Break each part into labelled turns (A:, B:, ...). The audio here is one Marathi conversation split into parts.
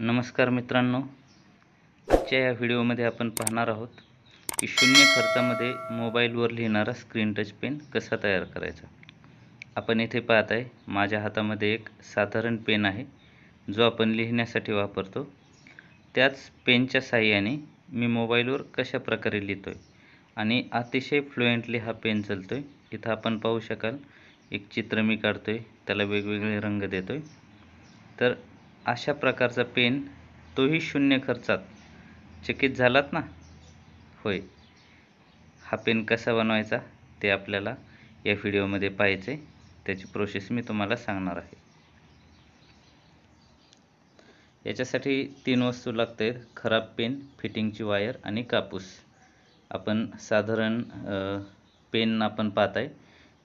A: नमस्कार मित्रांनो आजच्या या व्हिडिओमध्ये आपण पाहणार आहोत की शून्य खर्चामध्ये मोबाईलवर लिहिणारा स्क्रीन टच पेन कसा तयार करायचा आपण इथे पाहत आहे माझ्या हातामध्ये एक साधारण पेन आहे जो आपण लिहिण्यासाठी वापरतो त्याच पेनच्या साह्याने मी मोबाईलवर कशा प्रकारे लिहितो आहे आणि अतिशय फ्लुएंटली हा पेन चालतो आहे इथं आपण पाहू शकाल एक चित्र मी काढतो आहे त्याला वेगवेगळे रंग देतो आहे तर अशा प्रकारचा पेन तोही शून्य खर्चात चकित झालात ना होय हा पेन कसा बनवायचा ते आपल्याला या व्हिडिओमध्ये पाहायचं आहे त्याची प्रोसेस मी तुम्हाला सांगणार आहे याच्यासाठी तीन वस्तू लागत खराब पेन फिटिंगची वायर आणि कापूस आपण साधारण पेन आपण पाहत आहे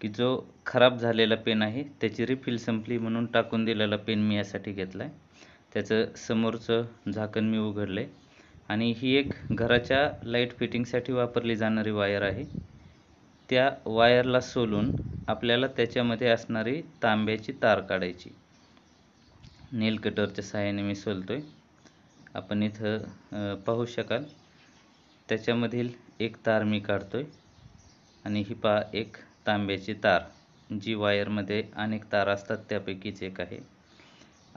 A: की जो खराब झालेला पेन आहे त्याची रिफिल संपली म्हणून टाकून दिलेला पेन मी यासाठी घेतला आहे त्याचं समोरचं झाकण मी उघडलं आहे आणि ही एक घराच्या लाईट फिटिंगसाठी वापरली जाणारी वायर आहे त्या वायरला सोलून आपल्याला त्याच्यामध्ये असणारी तांब्याची तार काढायची नेल कटरच्या सहाय्याने मी सोलतो आहे आपण इथं पाहू शकाल त्याच्यामधील एक तार मी काढतो आहे आणि ही पा एक तांब्याची तार जी वायरमध्ये अनेक तार असतात त्यापैकीच एक आहे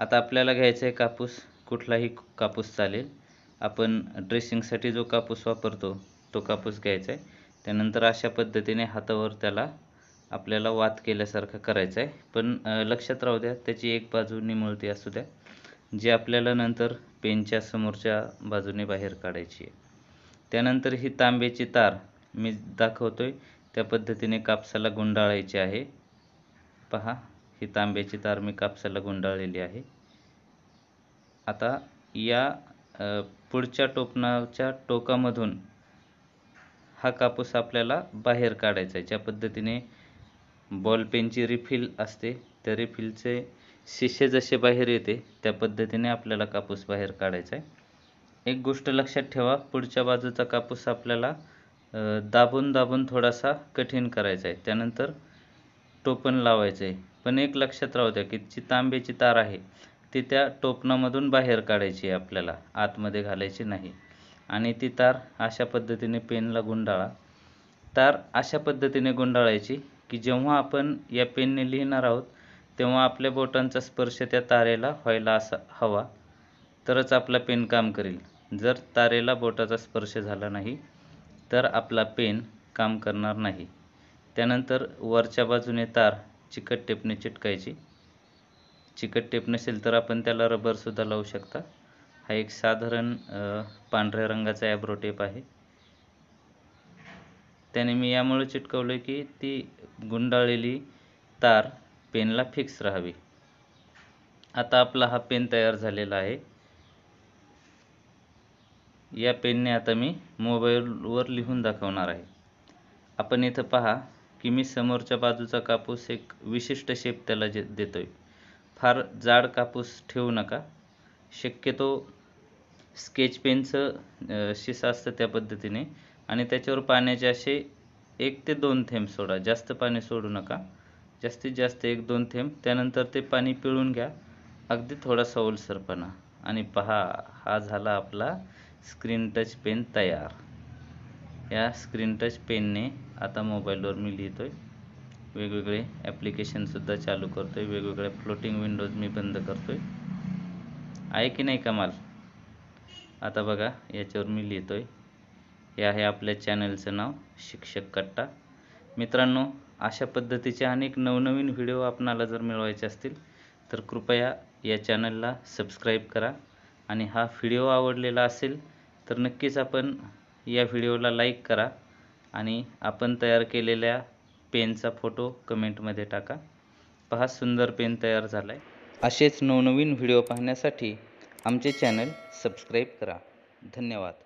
A: आता आपल्याला घ्यायचा आहे कापूस कुठलाही कापूस चालेल आपण ड्रेसिंगसाठी जो कापूस वापरतो तो कापूस घ्यायचा आहे त्यानंतर अशा पद्धतीने हातावर त्याला आपल्याला वात केल्यासारखं करायचं आहे पण लक्षात राहू द्या त्याची एक बाजू निमुळती असू द्या जी आपल्याला नंतर पेनच्या समोरच्या बाजूने बाहेर काढायची आहे त्यानंतर ही तांब्याची तार मी दाखवतोय त्या पद्धतीने कापसाला गुंडाळायची आहे पहा ही तांब्याची तार मी कापसाला गुंडाळलेली आहे आता या पुढच्या टोपणाच्या टोकामधून हा कापूस आपल्याला बाहेर काढायचा आहे ज्या पद्धतीने बॉलपेनची रिफिल असते त्या रिफिलचे शिशे जसे बाहेर येते त्या पद्धतीने आपल्याला कापूस बाहेर काढायचा आहे एक गोष्ट लक्षात ठेवा पुढच्या बाजूचा कापूस आपल्याला दाबून दाबून थोडासा कठीण करायचा आहे त्यानंतर टोपण लावायचं आहे पण एक लक्षात राहू द्या की जी तांब्याची तार आहे ती त्या टोपणामधून बाहेर काढायची आहे आपल्याला आतमध्ये घालायची नाही आणि ती तार अशा पद्धतीने पेनला गुंडाळा तार अशा पद्धतीने गुंडाळायची की जेव्हा आपण या पेनने लिहिणार आहोत तेव्हा आपल्या बोटांचा स्पर्श त्या तारेला व्हायला असा हवा तरच आपला पेन काम करेल जर तारेला बोटाचा स्पर्श झाला नाही तर आपला पेन काम करणार नाही त्यानंतर वरच्या बाजूने तार चिकट टेपने चिटकायची चिकट टेप नसेल तर आपण त्याला रबरसुद्धा लावू शकता हा एक साधारण पांढऱ्या रंगाचा ॲब्रो टेप आहे त्याने मी यामुळे चिटकवलं की ती गुंडाळलेली तार पेनला फिक्स राहावी आता आपला हा पेन तयार झालेला आहे या पेनने आता मी मोबाईलवर लिहून दाखवणार आहे आपण इथं पहा की मी समोरच्या बाजूचा कापूस एक विशिष्ट शेप त्याला जे देतो आहे फार जाड कापूस ठेवू नका शक्यतो स्केच पेनचं शिसा असतं त्या पद्धतीने आणि त्याच्यावर पाण्याचे असे एक ते दोन थेंब सोडा जास्त पाणी सोडू नका जास्तीत जास्त एक दोन थेंब त्यानंतर ते पाणी पिळून घ्या अगदी थोडा सवलसरपणा आणि पहा हा झाला आपला स्क्रीन टच पेन तयार या स्क्रीन टच पेनने आता मोबाईलवर मी लिहितो आहे वेगवेगळे ॲप्लिकेशनसुद्धा चालू करतो आहे वेगवेगळ्या फ्लोटिंग विंडोज मी बंद करतो आहे आहे की नाही कमाल आता बघा याच्यावर मी लिहितो आहे हे आहे आपल्या चॅनलचं नाव शिक्षक कट्टा मित्रांनो अशा पद्धतीचे अनेक नवनवीन व्हिडिओ आपणाला जर मिळवायचे असतील तर कृपया या चॅनलला सबस्क्राईब करा आणि हा व्हिडिओ आवडलेला असेल तर नक्कीच आपण या व्हिडिओला लाईक करा आणि आपण तयार केलेल्या पेनचा फोटो कमेंटमध्ये टाका पहा सुंदर पेन तयार झाला आहे असेच नवनवीन व्हिडिओ पाहण्यासाठी आमचे चॅनल सबस्क्राईब करा धन्यवाद